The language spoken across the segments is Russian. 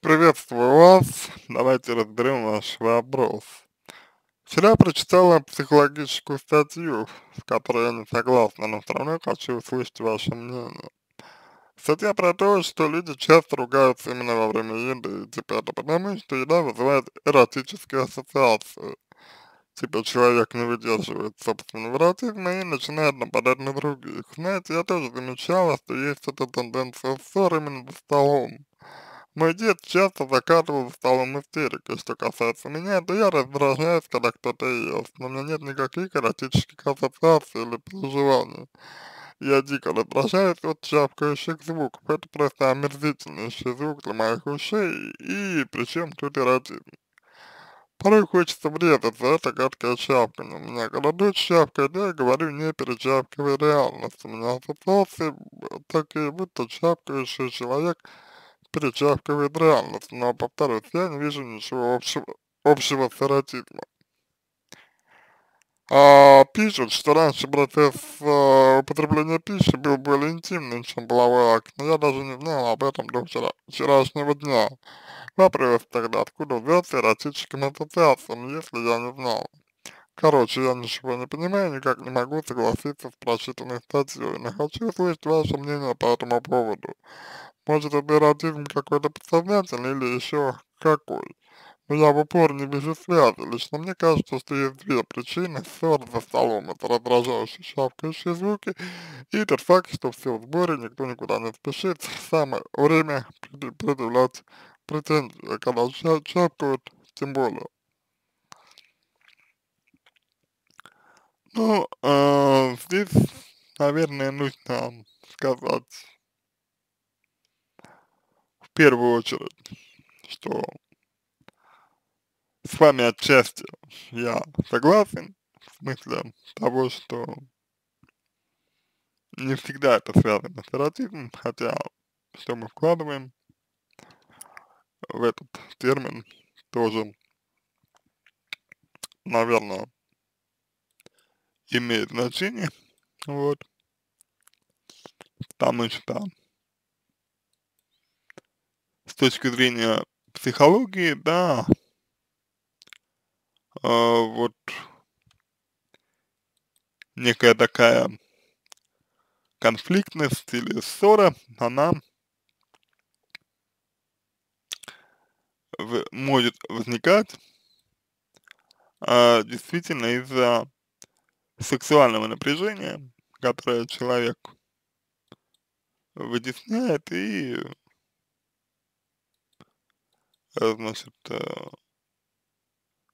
Приветствую вас. Давайте разберем ваш вопрос. Вчера прочитала психологическую статью, с которой я не согласна, но все равно хочу услышать ваше мнение. Статья про то, что люди часто ругаются именно во время еды, типа это потому, что еда вызывает эротические ассоциации. Типа человек не выдерживает собственного эротизма и начинает нападать на других. Знаете, я тоже замечала, что есть эта тенденция ссор именно за столом мой дед часто закатывал столом истерики. Что касается меня, то я раздражаюсь, когда кто-то ест, но у меня нет никаких эротических ассоциаций или переживаний. Я дико раздражаюсь от чавкающих звуков. Это просто омерзительнейший звук для моих ушей, и причем тут эротизм. Порой хочется врезать за это гадкое чавканье. У меня голодает чавкает, я говорю, не перечавкивая реальность. У меня ассоциации э, такие, будто чавкающий человек – причавкивает реальность, но, повторюсь, я не вижу ничего общего, общего с эротизмом. А, пишут, что раньше процесс а, употребления пищи был более интимным, чем половой акт, но я даже не знал об этом до вчера, вчерашнего дня. Вопрос тогда, откуда взялся эротическим ассоциациям, если я не знал? Короче, я ничего не понимаю, никак не могу согласиться с прочитанной статьей, но хочу услышать ваше мнение по этому поводу. Может, оперативный какой-то подсознательный или еще какой. Но я в упор не вижу связи. Лично мне кажется, что есть две причины ссор за столом. Это раздражающие щавкающие звуки и тот факт, что все в сборе, никто никуда не спешит. Самое время предъявлять претензии, когда чавкают, тем более. Ну, э, здесь, наверное, нужно сказать первую очередь, что с вами отчасти я согласен, в смысле того, что не всегда это связано с эротизмом, хотя что мы вкладываем в этот термин тоже, наверное, имеет значение, вот, потому что точки зрения психологии, да, э, вот некая такая конфликтность или ссора, она в, может возникать э, действительно из-за сексуального напряжения, которое человек вытесняет и значит, э,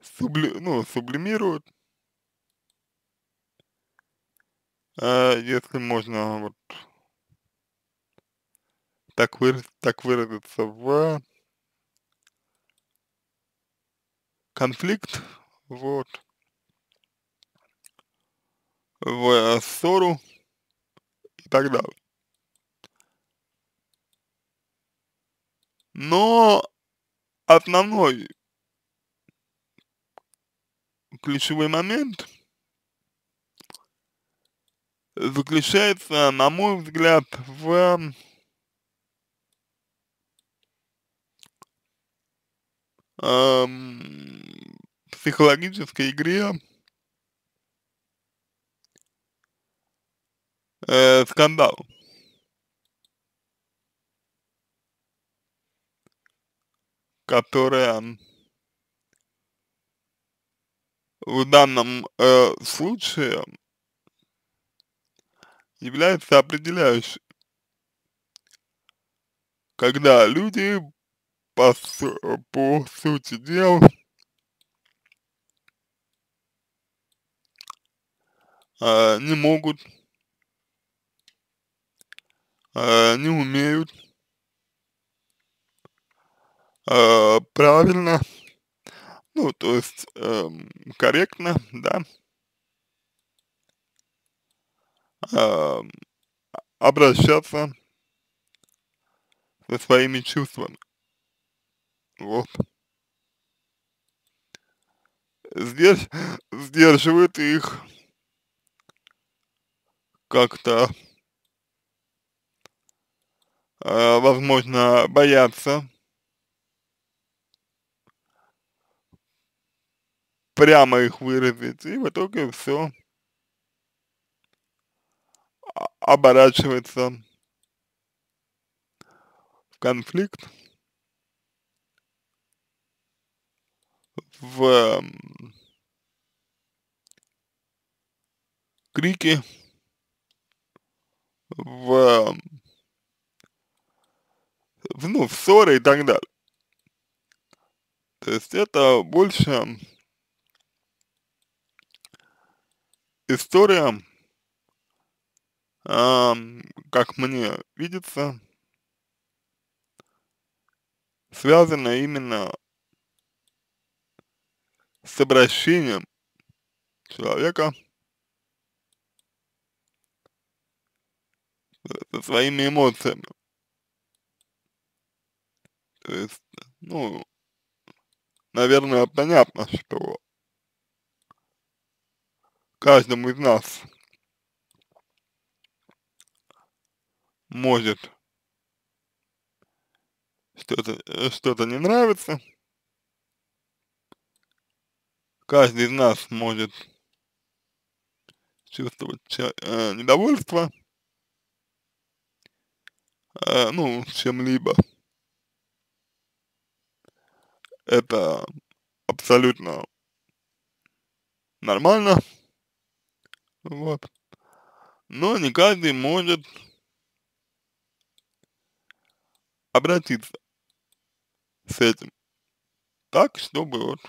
субли, ну, сублимируют. А если можно вот так, выраз, так выразиться в конфликт, вот, в ссору и так далее. Но основной ключевой момент заключается, на мой взгляд, в эм, психологической игре э, скандал. которая в данном э, случае является определяющей, когда люди по, по сути дела э, не могут, э, не умеют Э, правильно, ну, то есть э, корректно, да, э, обращаться со своими чувствами. Вот. Здесь сдерживает их как-то, э, возможно, бояться прямо их выразить, и в итоге все оборачивается в конфликт, в эм, крики, в, эм, в ну, в ссоры и так далее. То есть это больше история, э, как мне видится, связана именно с обращением человека со своими эмоциями. То есть, ну, наверное, понятно, что каждому из нас может что-то э, что то не нравится. Каждый из нас может чувствовать э, недовольство, э, ну, чем-либо. Это абсолютно нормально. Вот. Но не каждый может обратиться с этим. Так, чтобы вот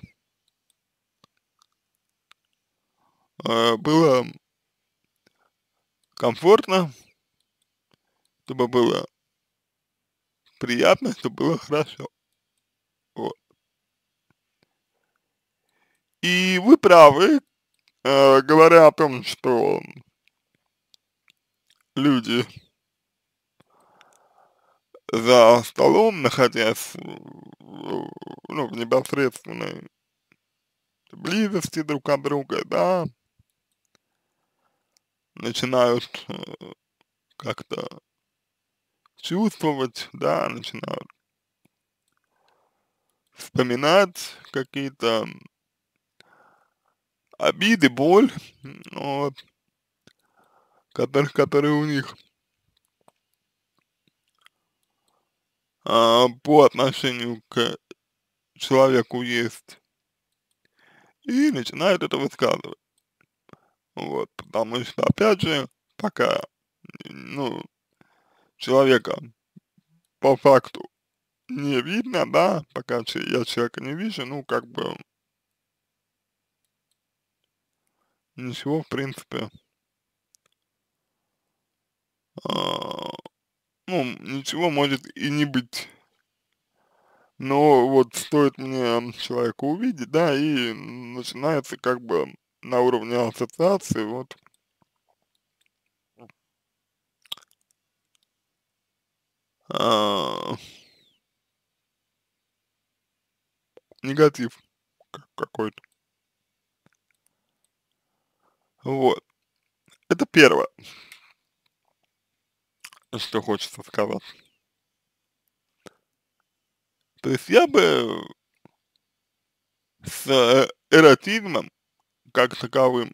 э, было комфортно, чтобы было приятно, чтобы было хорошо. Вот. И вы правы, э, говоря о том, что люди за столом, находясь ну, в непосредственной близости друг от друга, да, начинают э, как-то чувствовать, да, начинают вспоминать какие-то обиды, боль, вот, которые, которые у них а, по отношению к человеку есть. И начинают это высказывать. Вот, потому что, опять же, пока, ну, человека по факту не видно, да, пока я человека не вижу, ну, как бы Ничего, в принципе. А, ну, ничего может и не быть. Но вот стоит мне человека увидеть, да, и начинается как бы на уровне ассоциации, вот. А. негатив какой-то. Вот. Это первое, что хочется сказать. То есть я бы с э, эротизмом как таковым,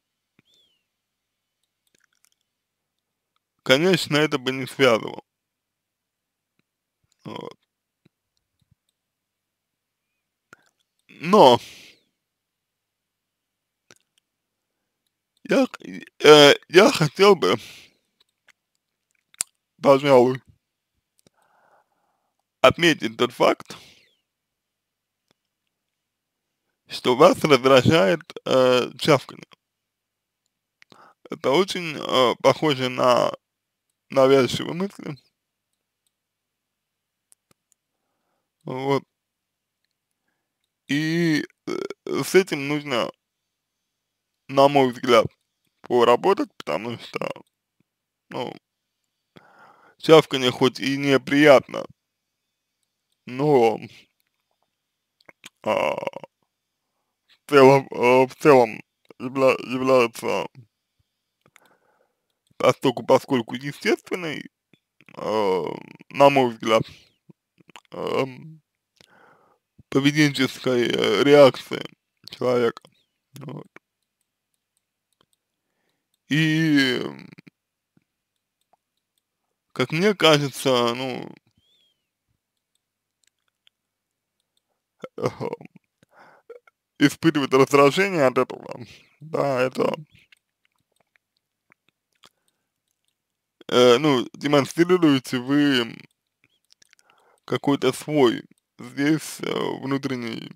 конечно, это бы не связывал. Вот. Но Я, э, я хотел бы, пожалуй, отметить тот факт, что вас раздражает э, чавканье. Это очень э, похоже на навязчивые мысли. Вот. И э, с этим нужно, на мой взгляд, легко работать, потому что, ну, чавканье хоть и неприятно, но а, в целом, а, в целом явля, является поскольку, поскольку естественный, э, а, на мой взгляд, а, э, поведенческой реакции человека. Вот. И, как мне кажется, ну, испытывает раздражение от этого, да, это, э, ну, демонстрируете вы какой-то свой здесь э, внутренний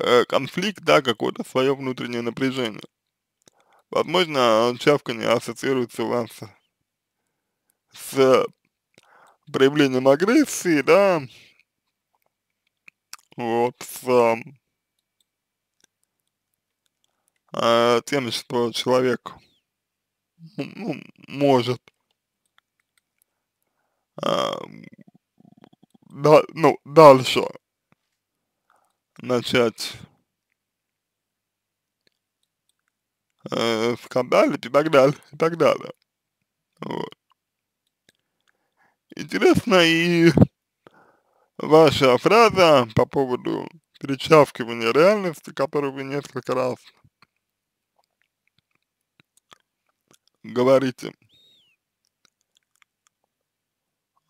э, конфликт, да, какое-то свое внутреннее напряжение. Возможно, чавканье ассоциируется у вас с проявлением агрессии, да, вот, с э, тем, что человек ну, может э, да, ну, дальше начать э, скандалить и так далее, и так далее. Вот. Интересно и ваша фраза по поводу перечавкивания реальности, которую вы несколько раз говорите.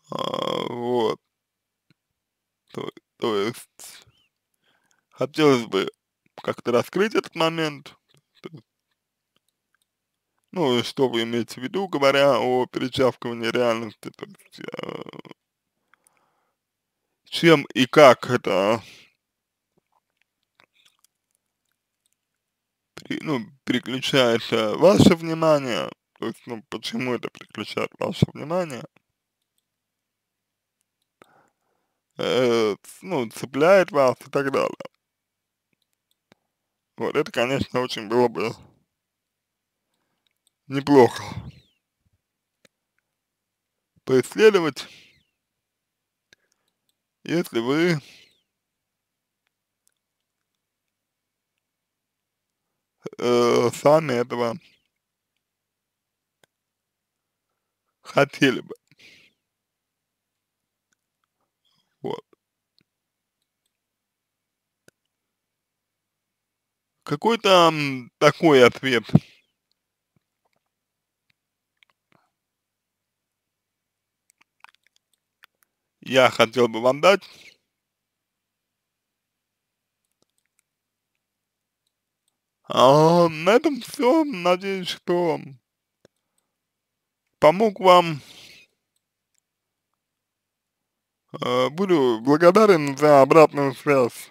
А, вот. То, то есть, хотелось бы как-то раскрыть этот момент, ну, что вы имеете в виду, говоря о перечавкивании реальности, то есть, э, а, чем и как это а? при, ну, переключается ваше внимание, то есть, ну, почему это переключает ваше внимание, э, ну, цепляет вас и так далее. Вот это, конечно, очень было бы неплохо. Поисследовать, если вы э, сами этого хотели бы. Вот. Какой то такой ответ я хотел бы вам дать. А на этом все. Надеюсь, что помог вам. А, буду благодарен за обратную связь.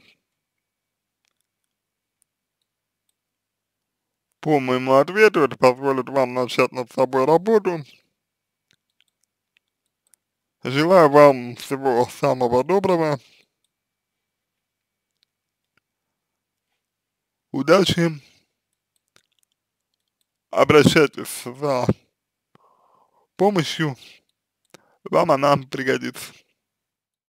По моему ответу это позволит вам начать над собой работу. Желаю вам всего самого доброго. Удачи. Обращайтесь за помощью. Вам она пригодится.